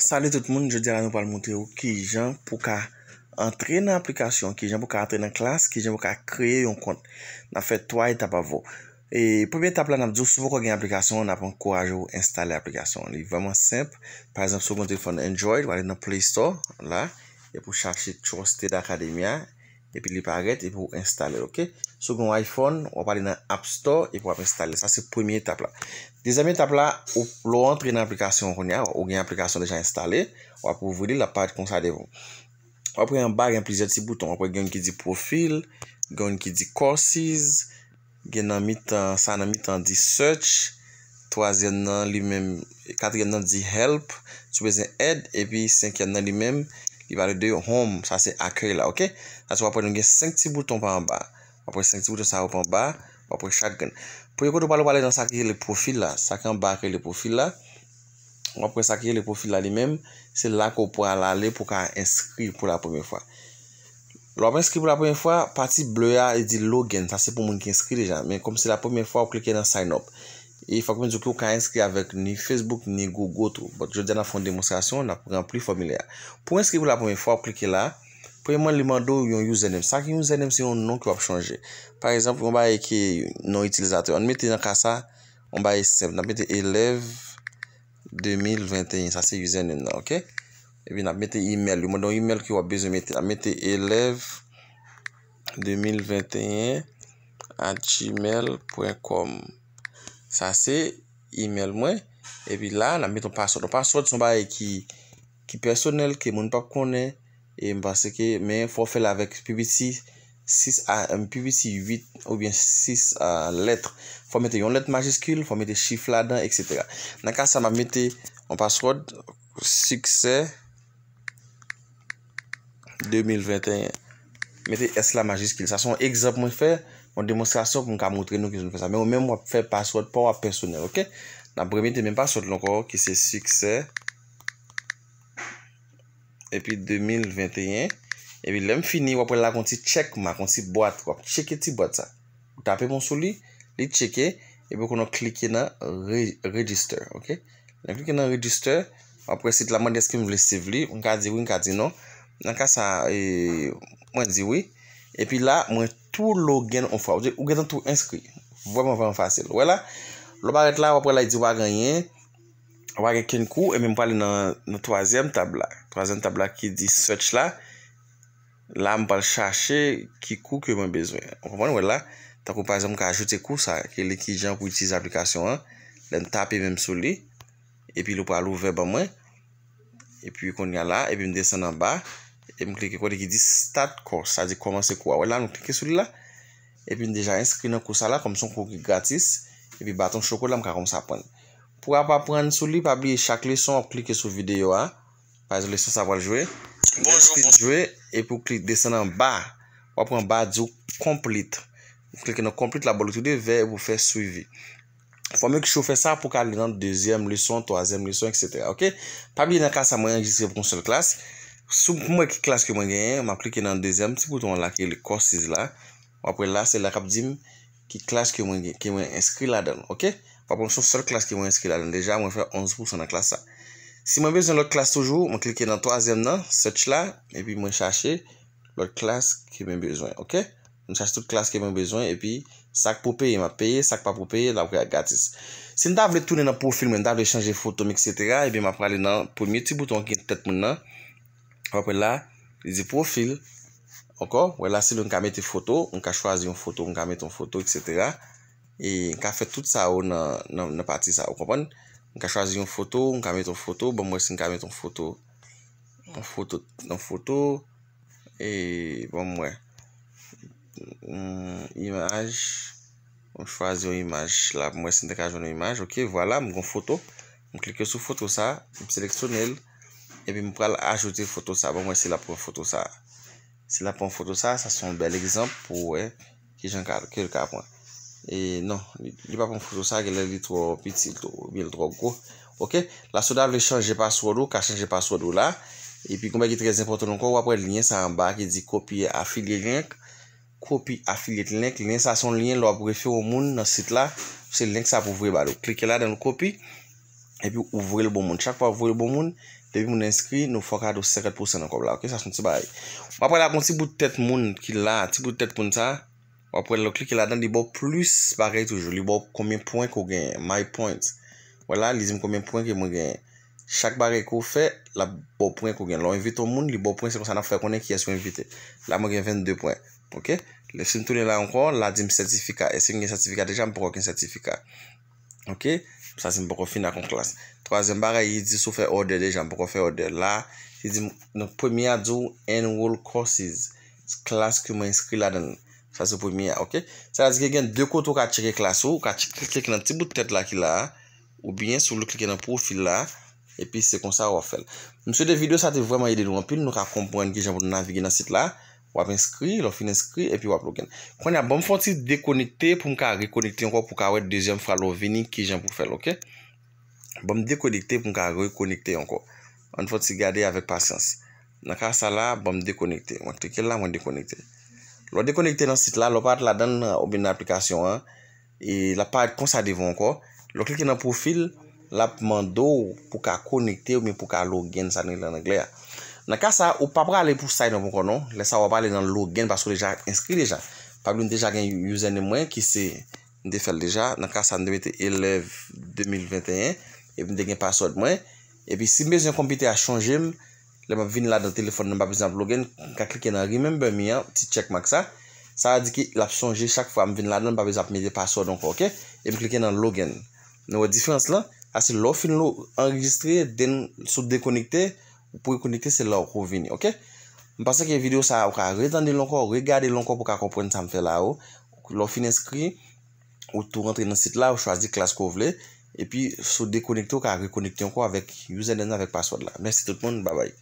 Salè tout moun, je dè la nou pal moun te ou ki jen pou ka entre nan aplikasyon, ki jen pou ka entre nan klas, ki jen pou ka kreye yon kont. Nan fè to ay tap avò. E pou biye tap la nan djou soufou kwa gen aplikasyon, nan apon kouaj ou installe aplikasyon. Li vèman semp, par azap sou moun te fò nan Android, wale nan Play Store, la, e pou chakche chouro state akademya. epi li paret epi pou installe ok soukoun iphone wap pale nan app store epi wap installe sa se premi etap la dizemi etap la ou lo antre nan aplikasyon kon ya ou gen aplikasyon deja installe wap pou vweli la pad kon sa devon wap pre yon bag yon plizye ti bouton wap pre gen yon ki di profil gen yon ki di courses gen nan mi tan sa nan mi tan di search toazen nan li mem kat gen nan di help soubezen head epi senk yon nan li mem I valide yo home, sa se akre la, ok? Tati wapre nou gen 5 ti bouton pa an ba Wapre 5 ti bouton sa wapre an ba Wapre chak gen Po yo kou do palo wale nan sakye le profil la Sakye an ba akre le profil la Wapre sakye le profil la li men Se la ko pou ala ale pou ka inskri pou la pomen fwa Wapre inskri pou la pomen fwa Pati ble ya e di login Sa se pou moun ki inskri de jan Men kom se la pomen fwa ou kleke nan sign up E fa kwen jok yo ka inskri avèk ni Facebook ni Google to. Bòt, jò dè nan fon dèmonskasyon, nan pwè an pli fòmilyè. Pwè inskri pou la pwè mè fò aplike la, pwè mwen li mandou yon username. Sa ki yon username, se yon nou ki wap chanje. Par exemple, yon ba e ki non-utilizatè. An metè nan ka sa, yon ba e sem. Nan metè 11 2021, sa se username nan, ok? E bin nan metè email, yon mandou email ki wap bezè metè. Nan metè 11 2021 at email.com sa se email mwen epi la nan met an password an password son ba e ki ki personel ke moun pa konen e mba seke men fwo fwe la vek pvc 6 a mpvc 8 ou bien 6 a euh, letre fwo met yon letre majiskil fwo met chif la dan etc nan ka sa ma met en password suksè 2021 met es la majiskil sa son ekzap mwen fwe Mwen demonstrasyon pou mwen ka mwotre nou ki sou nou fè sa. Mwen mwen mwen fè password pou wap personel, ok? Nan bremite mwen password lanko ki se suksè. Epi 2021. Epi lem fini wapre la kon si checkman, kon si boat wap. Cheke ti boat sa. Wap tape mwen sou li, li cheke. Epi wap kon nou klike nan register, ok? Nan klike nan register, wapre sit la man deskim vlesiv li. Mwen ka di wè, mwen ka di nou. Mwen ka sa, mwen di wè. E pi la, mwen tou login ou fwa. Ou gen ton tou inskri. Vwèman vwèman fwase. Vwèla. Loparek la, wapre la yi di wagan yen. Wagan ken kou. E mwen pali nan toazen tabla. Toazen tabla ki di switch la. La mwen pali chache ki kou ke mwen bezwen. Wapreman wèla. Takou parazem ka ajote kou sa. Ke likijan pou itiz aplikasyon an. Lèm tape mwen sou li. E pi lopare lou vèb an mwen. E pi kon nga la. E pi mwen desen an ba. Wapreman. m klike kwa de ki di stat kors sa di koman se kwa wè la nou klike sou li la epi nou deja inskri nan kousa la kom son kou ki gratis epi baton chokou la m ka kom sa apan pou ap ap apan sou li papi e chak lison wap klike sou video a pa yon lison sa wale jwe wap klike jwe epi wap klike desen nan ba wap klike nan ba djou komplit wap klike nan komplit la bolotou de wè wap fè suivi fò mè kichou fè sa pou ka li nan deuxième lison toazèm lison etsèter ok papi yon kase mwen jis Sou mwen ki klas ki mwen genye, mwen klike nan dezem ti bouton la ki le korsiz la. Wapre la se lakap di m ki klas ki mwen inskri la den. Ok? Wapre m sou sol klas ki mwen inskri la den. Deja mwen fè 11% nan klas sa. Si mwen bezon lòt klas toujou, mwen klike nan toazem nan. Search la. E pi mwen chache lòt klas ki mwen bezon. Ok? Mwen chache tout klas ki mwen bezon. E pi sak pou peye mwen peye, sak pa pou peye. Wapre ya gati. Se mwen davle toune nan profil, mwen davle chanje foton, etc. E pi mwen prale nan wèp wè la, li zi profil ankon, wè la se nou n ka mette foto nou ka chwazi yon foto, nou ka mette yon foto, etc e, nou ka fè tout sa ou nan pati sa ou, kompon nou ka chwazi yon foto, nou ka mette yon foto bon mwè se nou ka mette yon foto yon foto e, bon mwè yon imaj nou chwazi yon imaj la, mwè se nou dekaj yon imaj ok, wè la, mwen kon foto mwen klike sou foto sa, mwen seleksyonel epi m pral ajote foto sa, bon mwen se la pon foto sa se la pon foto sa, sa son bel ekzamp pou e ki jankar, ki jankar pon e non, li pa pon foto sa, ki lè li tro piti, li tro go ok, la sodal le chanje pa swadou, ka chanje pa swadou la epi koumen ki trez importan anko, wapre linyen sa anba ki di kopi afiliye link kopi afiliye link, linyen sa son linyen lo aprefe ou moun nan sit la, se linyen sa pou vwe balou klike la den l kopi epi ouvre l bon moun, chak pa ouvre l bon moun Tebi moun inskri, nou fwa ka do 50% an kob la. Ok, sa son ti bayi. Wapre la pon, ti bout tèt moun ki la, ti bout tèt kon ta. Wapre lo klik ki la dan, li bo plus bayi toujou. Li bo koumen poun kou gen, my point. Wala, li zim koumen poun ki moun gen. Chak bayi kou fe, la bo poun kou gen. Lo invite o moun, li bo poun se kon sa na fwe konen ki e sou invite. La moun gen 22 poun. Ok, le film toune la an kon, la zim sertifika. E se moun gen sertifika, deja moun pou kou gen sertifika. Ok. Sase m pou kon fin akon klas. Troazen bagay, yi di sou fe order dejan, m pou kon fe order la. Si di m, nou premia zou, annual courses, klas ki m a inskri la den. Sase premia, ok? Sase gen, dekoto ka chike klas ou, ka chike klike nan tibou tet la ki la, ou bien sou lou klike nan profil la, e pi se kon sa wafel. M se de video sa te vwema yi de dwan, pi nou ka kompwen ki jan pou nan navigi nan sit la. Wap inskri, lo fin inskri, epi wap lo gen. Kwenya, bom fonsi dekonekte pou mka re-konekte anko pou ka wet dezyem fwa lo vini ki jen pou fel, ok? Bom dekonekte pou mka re-konekte anko. An fonsi gade avèk pasyans. Naka sa la, bom dekonekte. Mwen teke la, mwen dekonekte. Lo dekonekte nan sit la, lo pat la dan obin aplikasyon an. E la pat konsa devon anko. Lo klike nan poufil, la ap mandou pou ka konekte ou mi pou ka lo gen sa nilè nè gle ya. Naka sa, ou papra ale pou say nan kon konon, le sa wap ale nan login, baso leja inskri deja. Pabli m deja gen yuzen ni mwen, ki se defel deja, naka sa m debe te elev 2021, e m degen password mwen, e pi si m bezon kompite a chanje m, le m ap vin la dan telefon nan babi zan blogen, ka klike nan remember mi an, ti chek mak sa, sa a di ki l ap chanje chak fwa m vin la dan, babi zan mede password anko, ok? E m klike nan login. Nou wè disfans lan, ase lò fin nou enregistre, den sou dekonekte, Ou pou re-konekte sel la ou kou vini, ok? Mpase ke video sa, ou ka re-tande lanko, ou re-gade lanko pou ka komprenne sampe la ou. Ou lò fin inskri, ou tou rentre nan sit la, ou chwazi klas kou vle. E pi sou dekonekte ou ka re-konekte yonko avèk username avèk password la. Mersi tout moun, babay.